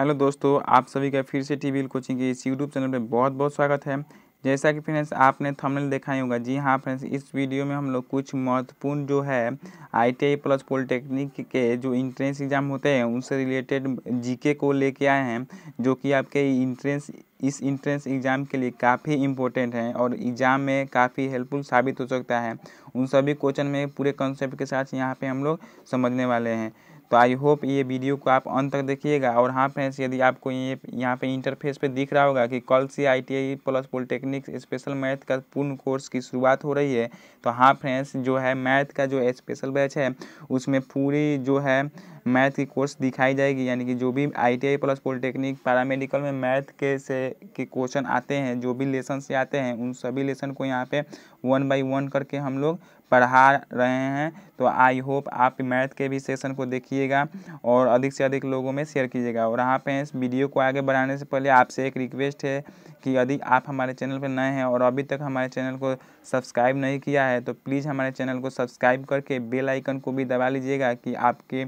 hello दोस्तों आप सभी का फिर से टी वी कोचिंग के इस यूट्यूब चैनल पे बहुत बहुत स्वागत है जैसा कि फ्रेंड्स आपने थंबनेल देखा ही होगा जी हाँ फ्रेंड्स इस वीडियो में हम लोग कुछ महत्वपूर्ण जो है आईटीआई प्लस पॉलिटेक्निक के जो इंट्रेंस एग्ज़ाम होते हैं उनसे रिलेटेड जीके को लेके आए हैं जो कि आपके इंट्रेंस इस इंट्रेंस एग्ज़ाम के लिए काफ़ी इम्पोर्टेंट हैं और एग्ज़ाम में काफ़ी हेल्पफुल साबित हो सकता है उन सभी क्वेश्चन में पूरे कॉन्सेप्ट के साथ यहाँ पर हम लोग समझने वाले हैं तो आई होप ये वीडियो को आप अंत तक देखिएगा और हाँ फ्रेंड्स यदि आपको ये यहाँ पे इंटरफेस पे दिख रहा होगा कि कल से I plus polytechnic special math का पूर्ण कोर्स की शुरुआत हो रही है तो हाँ फ्रेंड्स जो है मैथ का जो स्पेशल बैच है उसमें पूरी जो है मैथ की कोर्स दिखाई जाएगी यानी कि जो भी आई प्लस पॉलिटेक्निक पैरामेडिकल में मैथ के से के क्वेश्चन आते हैं जो भी लेसन से आते हैं उन सभी लेसन को यहाँ पे वन बाई वन करके हम लोग पढ़ा रहे हैं तो आई होप आप मैथ के भी सेशन को देखिएगा और अधिक से अधिक लोगों में शेयर कीजिएगा और यहाँ पे इस वीडियो को आगे बढ़ाने से पहले आपसे एक रिक्वेस्ट है कि यदि आप हमारे चैनल पर नए हैं और अभी तक हमारे चैनल को सब्सक्राइब नहीं किया है तो प्लीज़ हमारे चैनल को सब्सक्राइब करके बेल आइकन को भी दबा लीजिएगा कि आपके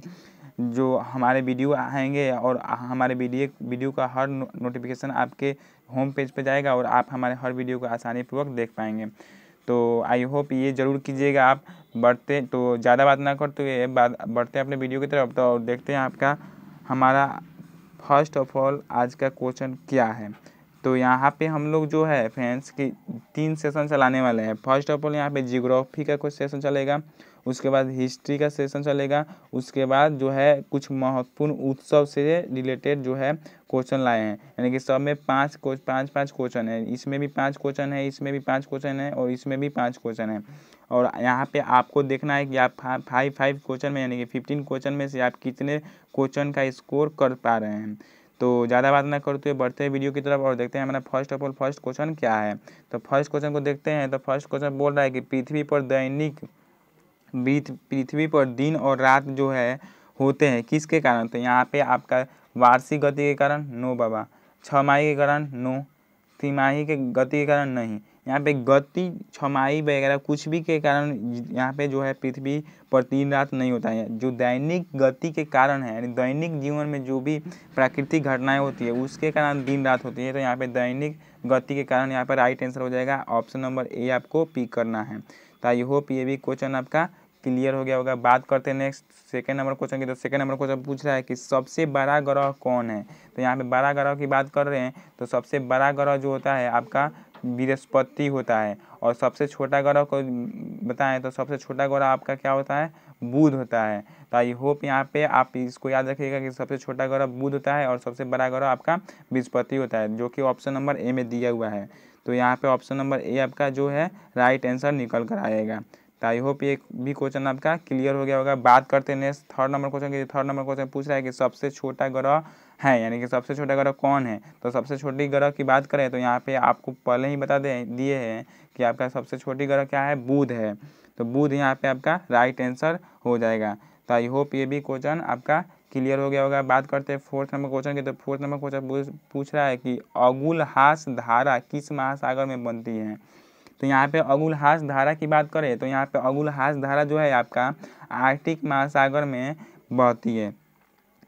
जो हमारे वीडियो आएंगे और हमारे वीडियो वीडियो का हर नोटिफिकेशन आपके होम पेज पर पे जाएगा और आप हमारे हर वीडियो को आसानीपूर्वक देख पाएंगे तो आई होप ये ज़रूर कीजिएगा आप बढ़ते तो ज़्यादा बात ना करते हुए बढ़ते हैं अपने वीडियो की तरफ तो देखते हैं आपका हमारा फर्स्ट ऑफ ऑल आज का क्वेश्चन क्या है तो यहाँ पे हम लोग जो है फ्रेंड्स के तीन सेशन चलाने वाले हैं फर्स्ट ऑफ ऑल यहाँ पे जियोग्राफी का कुछ सेशन चलेगा उसके बाद हिस्ट्री का सेशन चलेगा उसके बाद जो है कुछ महत्वपूर्ण उत्सव से रिलेटेड जो है क्वेश्चन लाए हैं यानी कि सब में पाँच कोच पाँच पाँच क्वेश्चन है इसमें भी पाँच क्वेश्चन है इसमें भी पाँच क्वेश्चन है और इसमें भी पाँच क्वेश्चन है और यहाँ पे आपको देखना है कि आप फाइव फाइव क्वेश्चन में यानी कि फिफ्टीन क्वेश्चन में से आप कितने क्वेश्चन का स्कोर कर पा रहे हैं तो ज़्यादा बात ना करते तो हुए बढ़ते हैं वीडियो की तरफ और देखते हैं हमारा first of all first question क्या है तो फर्स्ट क्वेश्चन को देखते हैं तो फर्स्ट क्वेश्चन बोल रहा है कि पृथ्वी पर दैनिक पृथ्वी पर दिन और रात जो है होते हैं किसके कारण तो यहाँ पे आपका वार्षिक गति के कारण नो बाबा छमाही के कारण नो तिमाही के गति के कारण नहीं यहाँ पे गति छमाई वगैरह कुछ भी के कारण यहाँ पे जो है पृथ्वी पर दिन रात नहीं होता है जो दैनिक गति के कारण है यानी दैनिक जीवन में जो भी प्राकृतिक घटनाएं होती है उसके कारण दिन रात होती है तो यहाँ पे दैनिक गति के कारण यहाँ पर राइट आंसर हो जाएगा ऑप्शन नंबर ए आपको पिक करना है तो आई होप ये भी क्वेश्चन आपका क्लियर हो गया होगा बात करते हैं नेक्स्ट सेकेंड नंबर क्वेश्चन की तो सेकेंड नंबर क्वेश्चन पूछ रहा है कि सबसे बड़ा ग्रह कौन है तो यहाँ पे बड़ा ग्रह की बात कर रहे हैं तो सबसे बड़ा ग्रह जो होता है आपका बृहस्पति होता है और सबसे छोटा ग्रह को बताएं तो सबसे छोटा ग्रह आपका क्या होता है बुध होता है तो आई होप यहाँ पे आप इसको याद रखिएगा कि सबसे छोटा ग्रह बुध होता है और सबसे बड़ा ग्रह आपका बृहस्पति होता है जो कि ऑप्शन नंबर ए में दिया हुआ है तो यहाँ पे ऑप्शन नंबर ए आपका जो है राइट आंसर निकल कर आएगा तो आई होप ये भी क्वेश्चन आपका क्लियर हो गया होगा बात करते नेक्स्ट थर्ड नंबर क्वेश्चन की थर्ड नंबर क्वेश्चन पूछ रहा है कि सबसे छोटा ग्रह है यानी कि सबसे छोटा ग्रह कौन है तो सबसे छोटी ग्रह की बात करें तो यहाँ पे आपको पहले ही बता दे दिए हैं कि आपका सबसे छोटी ग्रह क्या है बुध है तो बुध यहाँ पे आपका राइट आंसर हो जाएगा तो आई होप ये भी क्वेश्चन आपका क्लियर हो गया होगा बात करते हैं फोर्थ नंबर क्वेश्चन की तो फोर्थ नंबर क्वेश्चन पूछ रहा है कि अगुल हास धारा किस महासागर में बनती है तो यहाँ पे अगुलहास धारा की बात करें तो यहाँ पे अगुलहास धारा जो है आपका आर्टिक महासागर में बहती है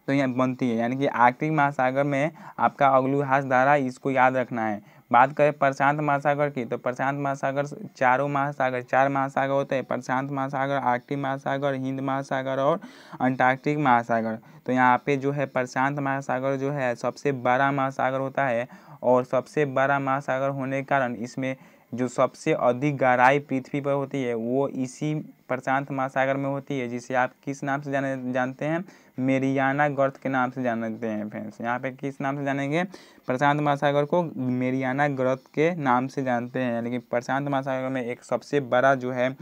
तो यहाँ बनती है यानी कि आर्टिक महासागर में आपका अगुलहास धारा इसको याद रखना है बात करें प्रशांत महासागर की तो प्रशांत महासागर चारों महासागर चार महासागर होते हैं प्रशांत महासागर आर्कटिक महासागर हिंद महासागर और अंटार्कटिक महासागर तो यहाँ पे जो है प्रशांत महासागर जो है सबसे बड़ा महासागर होता है और सबसे बड़ा महासागर होने के कारण इसमें जो सबसे अधिक गहराई पृथ्वी पर होती है वो इसी प्रशांत महासागर में होती है जिसे आप किस नाम से जाने जानते हैं मेरियाना गर्थ के नाम से जानते हैं फ्रेंड्स यहाँ पे किस नाम से जानेंगे प्रशांत महासागर को मेरियाना गर्थ के नाम से जानते हैं लेकिन प्रशांत महासागर में एक सबसे बड़ा जो है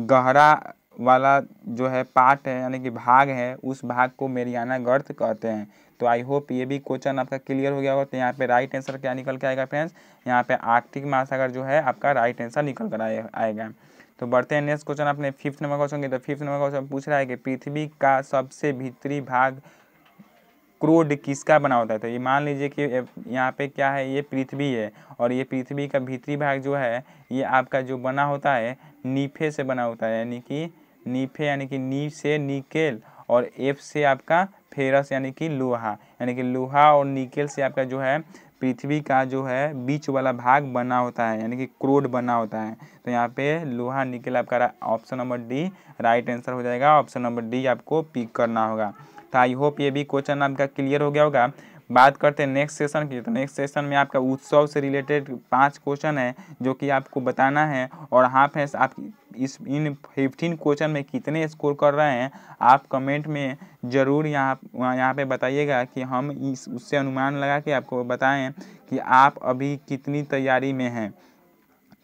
गहरा वाला जो है पार्ट है यानी कि भाग है उस भाग को मेरियाना गर्थ कहते हैं तो आई होप ये भी क्वेश्चन आपका क्लियर हो गया होगा तो यहाँ पे राइट आंसर क्या निकल के आएगा फ्रेंड्स यहाँ पे आर्थिक महासागर जो है आपका राइट आंसर निकल कर आएगा तो बढ़ते हैं नेक्स्ट क्वेश्चन आपने फिफ्थ नंबर क्वेश्चन की तो फिफ्थ नंबर क्वेश्चन पूछ रहा है कि पृथ्वी का सबसे भीतरी भाग क्रोड किसका बना होता है तो ये मान लीजिए कि यहाँ पे क्या है ये पृथ्वी है और ये पृथ्वी का भीतरी भाग जो है ये आपका जो बना होता है नीफे से बना होता है यानी कि नीफे यानी कि नी से निकेल और एफ से आपका फेरस यानी कि लोहा यानी कि लोहा और निकेल से आपका जो है पृथ्वी का जो है बीच वाला भाग बना होता है यानी कि क्रोड बना होता है तो यहाँ पे लोहा निकेल आपका option number D right answer हो जाएगा ऑप्शन नंबर डी आपको पिक करना होगा तो आई होप ये भी क्वेश्चन आपका क्लियर हो गया होगा बात करते हैं नेक्स्ट सेशन की तो नेक्स्ट सेशन में आपका उत्सव से रिलेटेड पाँच क्वेश्चन है जो कि आपको बताना है और हाँ फ्रेंड्स आप इस इन फिफ्टीन क्वेश्चन में कितने स्कोर कर रहे हैं आप कमेंट में ज़रूर यहाँ यहाँ पे बताइएगा कि हम इस उससे अनुमान लगा के आपको बताएं कि आप अभी कितनी तैयारी में हैं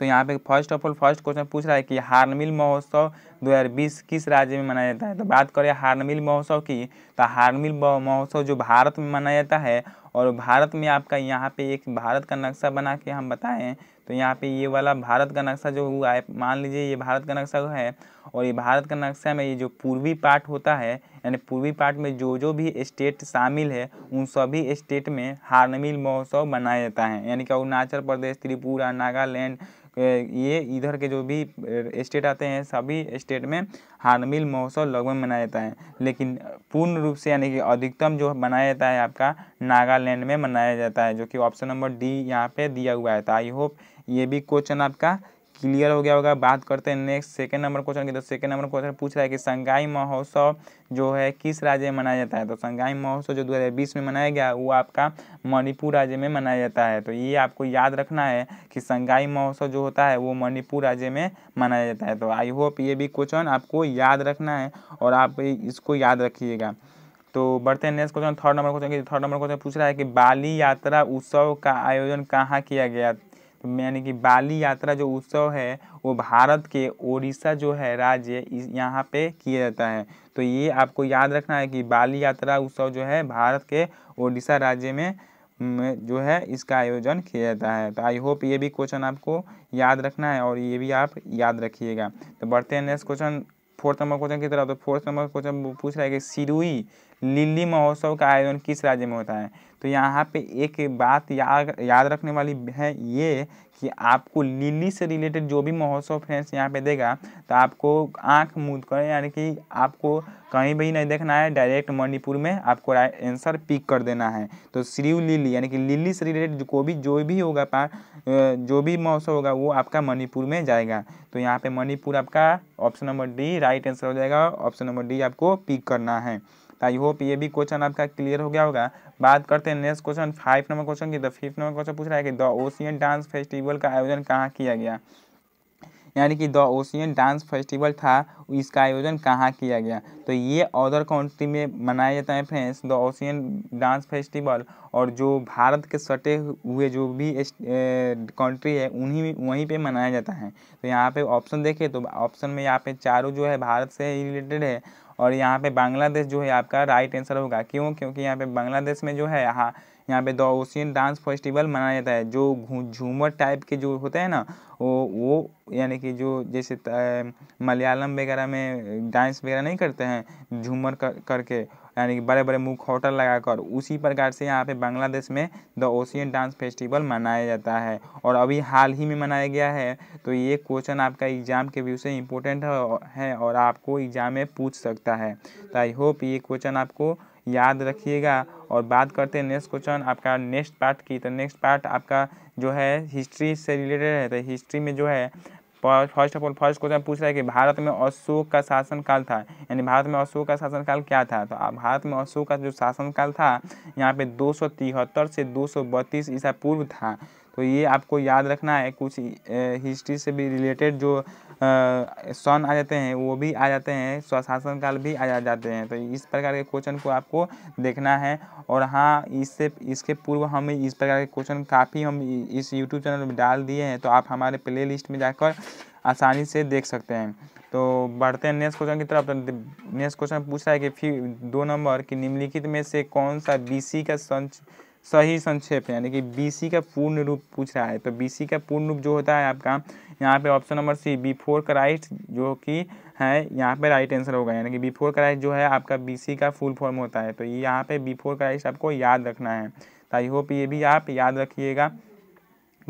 तो यहाँ पे first of all first question पूछ रहा है कि हारमिल महोत्सव 2020 किस राज्य में मनाया जाता है तो बात करें हार्नमिल महोत्सव की तो हारमिल महोत्सव जो भारत में मनाया जाता है और भारत में आपका यहाँ पे एक भारत का नक्शा बना के हम बताएं तो यहाँ पे ये वाला भारत का नक्शा जो हुआ है मान लीजिए ये भारत का नक्शा है और ये भारत का नक्शा में ये जो पूर्वी पार्ट होता है यानी पूर्वी पार्ट में जो जो भी स्टेट शामिल है उन सभी स्टेट में हार्नमिल महोत्सव मनाया जाता है यानी कि अरुणाचल प्रदेश त्रिपुरा नागालैंड ये इधर के जो भी स्टेट आते हैं सभी स्टेट में हार्मिल महोत्सव लगभग मनाया जाता है लेकिन पूर्ण रूप से यानी कि अधिकतम जो मनाया जाता है आपका नागालैंड में मनाया जाता है जो कि ऑप्शन नंबर डी यहाँ पे दिया हुआ है तो आई होप ये भी क्वेश्चन आपका क्लियर हो गया होगा बात करते हैं नेक्स्ट सेकंड नंबर क्वेश्चन की तो सेकंड नंबर क्वेश्चन पूछ रहा है कि संघाई महोत्सव जो है किस राज्य में मनाया जाता है तो संघाई महोत्सव जो 2020 में मनाया गया वो आपका मणिपुर राज्य में मनाया जाता है तो ये आपको याद रखना है कि संघाई महोत्सव जो होता है वो मणिपुर राज्य में मनाया जाता है तो आई होप ये भी क्वेश्चन आपको याद रखना है और आप इसको याद रखिएगा तो बढ़ते हैं next question third number question की थर्ड नंबर क्वेश्चन पूछ रहा है कि बाली यात्रा उत्सव का आयोजन कहाँ किया गया यानी कि बाली यात्रा जो उत्सव है वो भारत के ओडिशा जो है राज्य यहाँ पे किया जाता है तो ये आपको याद रखना है कि बाली यात्रा उत्सव जो है भारत के ओडिशा राज्य में जो है इसका आयोजन किया जाता है तो आई होप ये भी क्वेश्चन आपको याद रखना है और ये भी आप याद रखिएगा तो बढ़ते हैं next question fourth number question की तरफ तो फोर्थ नंबर क्वेश्चन पूछ रहा है कि सिरुई लिली महोत्सव का आयोजन किस राज्य में होता है तो यहाँ पे एक बात याद याद रखने वाली है ये कि आपको लिली से रिलेटेड जो भी महोत्सव फ्रेंड्स यहाँ पे देगा तो आपको आंख मूंद कर यानी कि आपको कहीं भी नहीं देखना है डायरेक्ट मणिपुर में आपको आंसर पिक कर देना है तो श्रीव लिली यानी कि लिली से रिलेटेड को भी जो भी होगा पा जो भी महोत्सव होगा वो आपका मणिपुर में जाएगा तो यहाँ पे मणिपुर आपका option number D right answer हो जाएगा ऑप्शन नंबर डी आपको पिक करना है तो आई होप ये भी क्वेश्चन आपका क्लियर हो गया होगा बात करते हैं next question five number question की द फिफ्थ नंबर क्वेश्चन पूछ रहा है कि द ओशियन डांस फेस्टिवल का आयोजन कहाँ किया गया यानी कि द ओशियन डांस फेस्टिवल था इसका आयोजन कहाँ किया गया तो ये अदर कंट्री में मनाया जाता है friends the ocean dance festival और जो भारत के सटे हुए जो भी कंट्री है उन्हीं वहीं पे मनाया जाता है तो यहाँ पे ऑप्शन देखें तो ऑप्शन में यहाँ पे चारों जो है भारत से रिलेटेड है और यहाँ पे बांग्लादेश जो है आपका राइट आंसर होगा क्यों क्योंकि यहाँ पे बांग्लादेश में जो है यहाँ यहाँ पे द ओशियन डांस फेस्टिवल मनाया जाता है जो झूमर टाइप के जो होते हैं ना वो वो यानी कि जो जैसे मलयालम वगैरह में डांस वगैरह नहीं करते हैं झूमर कर, करके यानी कि बड़े बड़े मुखौटल लगाकर उसी प्रकार से यहाँ पे बांग्लादेश में द ओशियन डांस फेस्टिवल मनाया जाता है और अभी हाल ही में मनाया गया है तो ये क्वेश्चन आपका एग्ज़ाम के व्यू से इम्पोर्टेंट है और आपको एग्ज़ाम में पूछ सकता है तो आई होप ये क्वेश्चन आपको याद रखिएगा और बात करते हैं नेक्स्ट क्वेश्चन आपका नेक्स्ट पार्ट की तो नेक्स्ट पार्ट आपका जो है हिस्ट्री से रिलेटेड है तो हिस्ट्री में जो है first of all first question पूछ रहा है कि भारत में अशोक का शासनकाल था यानी भारत में अशोक का शासनकाल क्या था तो भारत में अशोक का जो शासनकाल था यहाँ पे दो से दो ईसा पूर्व था तो ये आपको याद रखना है कुछ हिस्ट्री से भी रिलेटेड जो सन आ जाते हैं वो भी आ जाते हैं स्वशासन काल भी आ जाते हैं तो इस प्रकार के क्वेश्चन को आपको देखना है और हाँ इससे इसके पूर्व हम इस प्रकार के क्वेश्चन काफ़ी हम इस यूट्यूब चैनल में डाल दिए हैं तो आप हमारे प्ले लिस्ट में जाकर आसानी से देख सकते हैं तो बढ़ते हैं नेक्स्ट क्वेश्चन की तरफ तो नेक्स्ट क्वेश्चन पूछा है कि फिर दो नंबर कि निम्नलिखित में से कौन सा बीसी का संच सही संक्षेप यानी कि बी का पूर्ण रूप पूछ रहा है तो बी का पूर्ण रूप जो होता है आपका यहाँ पे option number C B four जो कि है यहाँ पे राइट आंसर होगा यानी कि बी फोर जो है आपका बी का फुल फॉर्म होता है तो यहाँ पे बी फोर आपको याद रखना है तो आई होप ये भी आप याद रखिएगा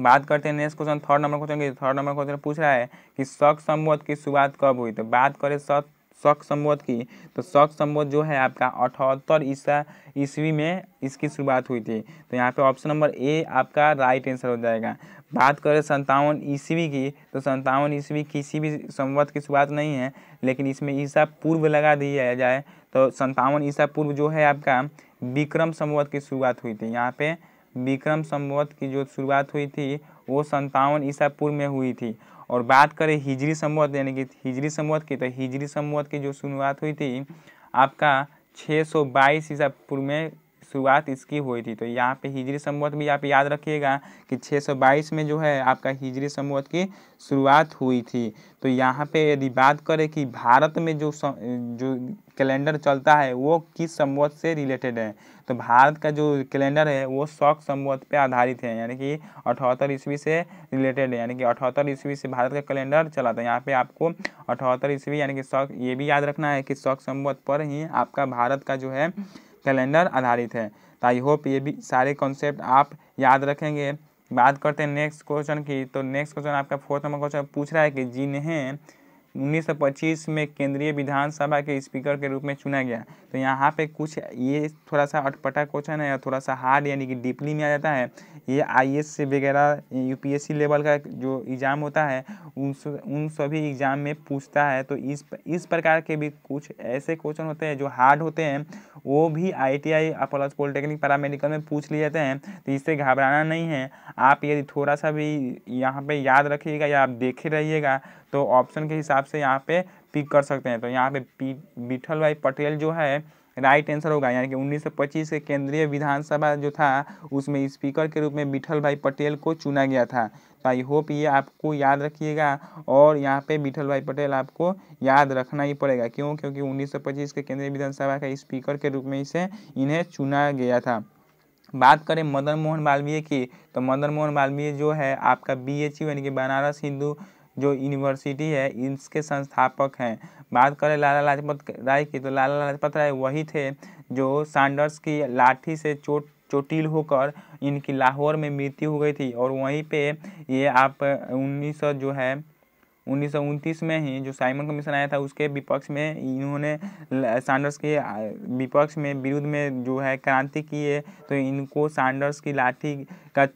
बात करते हैं next question third number question third number question पूछ रहा है कि शक संबोध की शुरुआत कब हुई तो बात करें सत शक संवत की तो शक संबोध जो है आपका अठहत्तर ईसा ईस्वी में इसकी शुरुआत हुई थी तो यहाँ पे ऑप्शन नंबर ए आपका राइट आंसर हो जाएगा बात करें संतावन ईस्वी की तो संतावन ईस्वी किसी भी संवत की शुरुआत नहीं है लेकिन इसमें ईसा पूर्व लगा दिया जाए तो संतावन ईसा पूर्व जो है आपका विक्रम संवत की शुरुआत हुई थी यहाँ पे विक्रम संवत की जो शुरुआत हुई थी वो संतावन ईसा पूर्व में हुई थी और बात करें हिजरी संवत यानी कि हिजरी संवत की तो हिजरी संवत की जो शुरुआत हुई थी आपका 622 सौ ईसा पूर्व में शुरुआत इसकी हुई थी तो यहाँ पे हिजरी संवत भी आप याद रखिएगा कि 622 में जो है आपका हिजरी संवत की शुरुआत हुई थी तो यहाँ पे यदि बात करें कि भारत में जो सम, जो कैलेंडर चलता है वो किस संवत से रिलेटेड है तो भारत का जो कैलेंडर है वो शौक संवत पे आधारित है यानी कि अठहत्तर ईस्वी से रिलेटेड है यानी कि अठहत्तर ईस्वी से भारत का कैलेंडर चला था यहाँ पे आपको अठहत्तर ईस्वी यानी कि शौक ये भी याद रखना है कि शौक संवत पर ही आपका भारत का जो है कैलेंडर आधारित है तो आई होप ये भी सारे कॉन्सेप्ट आप याद रखेंगे बात करते हैं नेक्स्ट क्वेश्चन की तो नेक्स्ट क्वेश्चन आपका फोर्थ नंबर क्वेश्चन पूछ रहा है कि जिन्हें 1925 में केंद्रीय विधानसभा के स्पीकर के रूप में चुना गया तो यहाँ पे कुछ ये थोड़ा सा अटपटा क्वेश्चन है या थोड़ा सा हार्ड यानी कि डीपली में आ जाता है ये आई से वगैरह यूपीएससी लेवल का जो एग्ज़ाम होता है उन उन सभी एग्ज़ाम में पूछता है तो इस इस प्रकार के भी कुछ ऐसे क्वेश्चन होते हैं जो हार्ड होते हैं वो भी I T I Apollo's polytechnic paramedical में पूछ लिए जाते हैं तो इससे घबराना नहीं है आप यदि थोड़ा सा भी यहाँ पे याद रखिएगा या आप देखे रहिएगा तो ऑप्शन के हिसाब से यहाँ पे पिक कर सकते हैं तो यहाँ पे विठल भाई पटेल जो है राइट आंसर होगा यानी कि 1925 के केंद्रीय विधानसभा जो था उसमें स्पीकर के रूप में विठल भाई पटेल को चुना गया था तो आई होप ये आपको याद रखिएगा और यहाँ पे विठल भाई पटेल आपको याद रखना ही पड़ेगा क्यों क्योंकि 1925 के केंद्रीय विधानसभा के स्पीकर के रूप में इसे इन्हें चुना गया था बात करें मदन मोहन मालवीय की तो मदन मोहन मालवीय जो है आपका बी यानी कि बनारस हिंदू जो यूनिवर्सिटी है इसके संस्थापक हैं बात करें लाला लाजपत राय की तो लाला लाजपत राय वही थे जो सैंडर्स की लाठी से चोट चोटिल होकर इनकी लाहौर में मृत्यु हो गई थी और वहीं पे ये आप उन्नीस जो है उन्नीस में ही जो साइमन कमीशन आया था उसके विपक्ष में इन्होंने सैंडर्स के विपक्ष में विरुद्ध में जो है क्रांति की है तो इनको सैंडर्स की लाठी का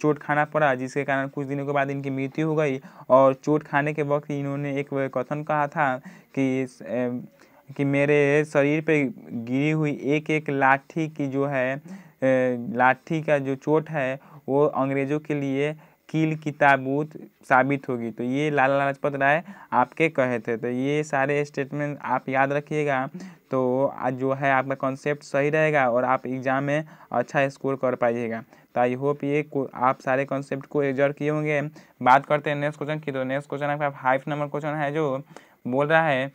चोट खाना पड़ा जिसके कारण कुछ दिनों के बाद इनकी मृत्यु हो गई और चोट खाने के वक्त इन्होंने एक कथन कहा था कि कि मेरे शरीर पे गिरी हुई एक एक लाठी की जो है लाठी का जो चोट है वो अंग्रेज़ों के लिए कील की ताबूत साबित होगी तो ये लाला लाजपत राय आपके कहे थे तो ये सारे स्टेटमेंट आप याद रखिएगा तो जो है आपका कॉन्सेप्ट सही रहेगा और आप एग्ज़ाम में अच्छा स्कोर कर पाइएगा तो आई होप ये आप सारे कॉन्सेप्ट को एजर किए होंगे बात करते हैं नेक्स्ट क्वेश्चन की तो नेक्स्ट क्वेश्चन आपका फाइव नंबर क्वेश्चन है जो बोल रहा है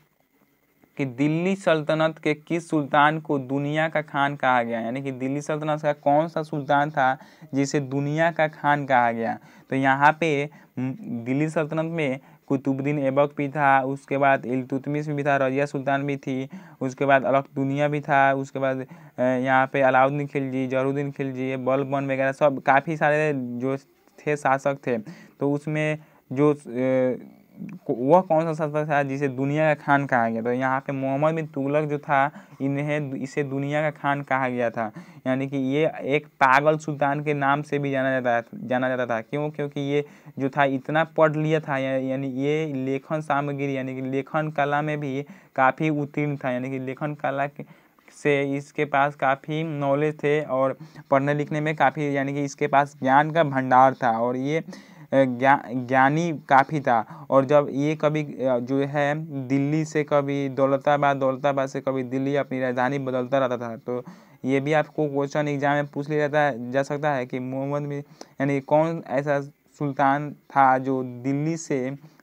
कि दिल्ली सल्तनत के किस सुल्तान को दुनिया का खान कहा गया यानी कि दिल्ली सल्तनत का कौन सा सुल्तान था जिसे दुनिया का खान कहा गया तो यहाँ पे दिल्ली सल्तनत में कुतुबुद्दीन ऐबक भी था उसके बाद इलतुतमिश भी था रजिया सुल्तान भी थी उसके बाद अलग दुनिया भी था उसके बाद यहाँ पे अलाउद्दीन खिलजी जरुद्दीन खिलजी बलबन वगैरह सब काफ़ी सारे जो थे शासक थे तो उसमें जो वह कौन सा सफर था जिसे दुनिया का खान कहा गया था तो यहाँ पे मोहम्मद बिन तुगलक जो था इन्हें इसे दुनिया का खान कहा गया था यानी कि ये एक पागल सुल्तान के नाम से भी जाना जाता जाना जाता था क्यों क्योंकि ये जो था इतना पढ़ लिया था यानी ये लेखन सामग्री यानी कि लेखन कला में भी काफ़ी उत्तीर्ण था यानी कि लेखन कला के से इसके पास काफ़ी नॉलेज थे और पढ़ने लिखने में काफ़ी यानी कि इसके पास ज्ञान का भंडार था और ये ज्ञा ज्ञानी काफ़ी था और जब ये कभी जो है दिल्ली से कभी दौलताबाद दौलताबाद से कभी दिल्ली अपनी राजधानी बदलता रहता था तो ये भी आपको क्वेश्चन एग्जाम में पूछ लिया जाता जा सकता है कि मोहम्मद भी यानी कौन ऐसा सुल्तान था जो दिल्ली से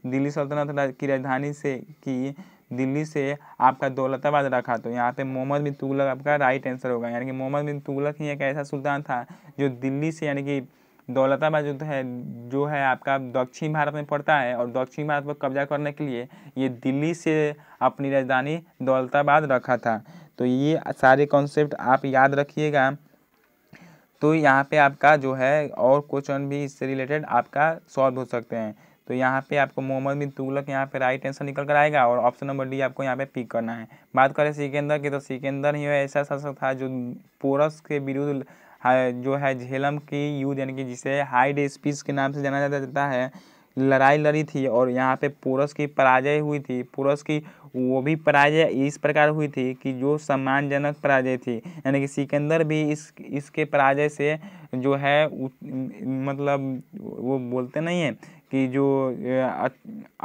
दिल्ली सल्तनत की राजधानी से की दिल्ली से आपका दौलताबाद रखा तो यहाँ पे मोहम्मद बिन तुगलक आपका राइट आंसर होगा यानी कि मोहम्मद बिन तुगलक ही एक ऐसा सुल्तान था जो दिल्ली से यानी कि दौलताबाद जो है जो है आपका दक्षिण भारत में पड़ता है और दक्षिण भारत पर कब्जा करने के लिए ये दिल्ली से अपनी राजधानी दौलताबाद रखा था तो ये सारे कॉन्सेप्ट आप याद रखिएगा तो यहाँ पे आपका जो है और क्वेश्चन भी इससे रिलेटेड आपका सॉल्व हो सकते हैं तो यहाँ पे आपको मोहम्मद बिन तुगलक यहाँ पे राइट आंसर निकल कर आएगा और ऑप्शन नंबर डी आपको यहाँ पे पिक करना है बात करें सिकंदर की तो सिकंदर ही ऐसा शासक था जो पोरस के विरुद्ध हाँ, जो है झेलम की युद्ध यानी कि जिसे हाइड स्पीच के नाम से जाना जाता है लड़ाई लड़ी थी और यहाँ पे पोरस की पराजय हुई थी पुरुष की वो भी पराजय इस प्रकार हुई थी कि जो सम्मानजनक पराजय थी यानी कि सिकंदर भी इस इसके पराजय से जो है मतलब वो बोलते नहीं है कि जो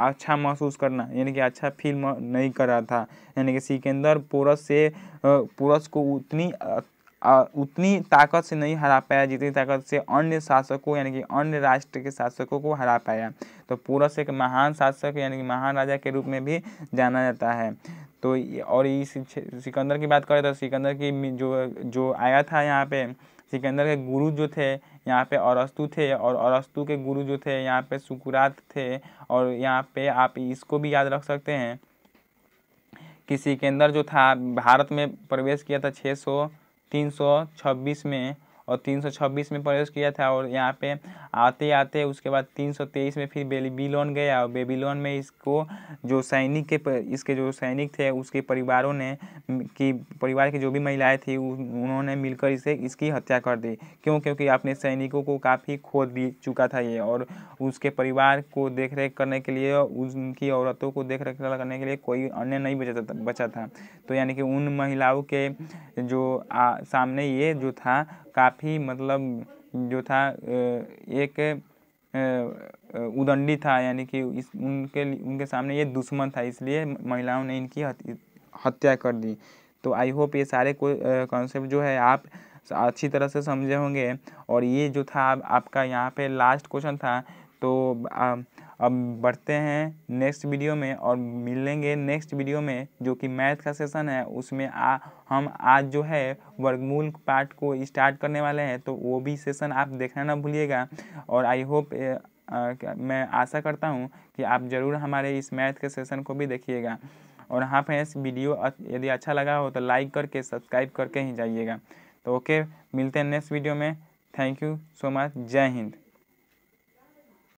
अच्छा महसूस करना यानी कि अच्छा फील नहीं कर रहा था यानी कि सिकंदर पोरस से पुरुष को उतनी उतनी ताकत से नहीं हरा पाया जितनी ताकत से अन्य शासकों यानी कि अन्य राष्ट्र के शासकों को हरा पाया तो पूरस एक महान शासक यानी कि महान राजा के रूप में भी जाना जाता है तो और इस सिकंदर की बात करें तो सिकंदर की जो जो आया था यहाँ पे सिकंदर के गुरु जो थे यहाँ पे औरस्तु थे और औरस्तु के गुरु जो थे यहाँ पे सुकुरात थे और यहाँ पे आप इसको भी याद रख सकते हैं कि सिकंदर जो था भारत में प्रवेश किया था छः सौ तीन सौ छब्बीस में और 326 में प्रवेश किया था और यहाँ पे आते आते उसके बाद 323 में फिर बेबीलोन गया और बेबीलोन में इसको जो सैनिक के इसके जो सैनिक थे उसके परिवारों ने कि परिवार की जो भी महिलाएं थी उन्होंने मिलकर इसे इसकी हत्या कर दी क्यों क्योंकि अपने सैनिकों को काफ़ी खो दी चुका था ये और उसके परिवार को देख रेख करने के लिए उनकी औरतों को देख रेख करने के लिए कोई अन्य नहीं बचा था बचा था तो यानी कि उन महिलाओं के जो आ, सामने ये जो था काफ़ी काफ़ी मतलब जो था एक उदंडी था यानी कि इस उनके उनके सामने ये दुश्मन था इसलिए महिलाओं ने इनकी हत्या कर दी तो आई होप ये सारे को कॉन्सेप्ट जो है आप अच्छी तरह से समझे होंगे और ये जो था आपका यहाँ पे लास्ट क्वेश्चन था तो आ, अब बढ़ते हैं नेक्स्ट वीडियो में और मिलेंगे नेक्स्ट वीडियो में जो कि मैथ का सेशन है उसमें आ हम आज जो है वर्गमूल पार्ट को स्टार्ट करने वाले हैं तो वो भी सेशन आप देखना ना भूलिएगा और आई होप मैं आशा करता हूँ कि आप ज़रूर हमारे इस मैथ के सेशन को भी देखिएगा और हाँ फ्रेंड्स वीडियो यदि अच्छा लगा हो तो लाइक करके सब्सक्राइब करके ही जाइएगा तो ओके मिलते हैं नेक्स्ट वीडियो में थैंक यू सो मच जय हिंद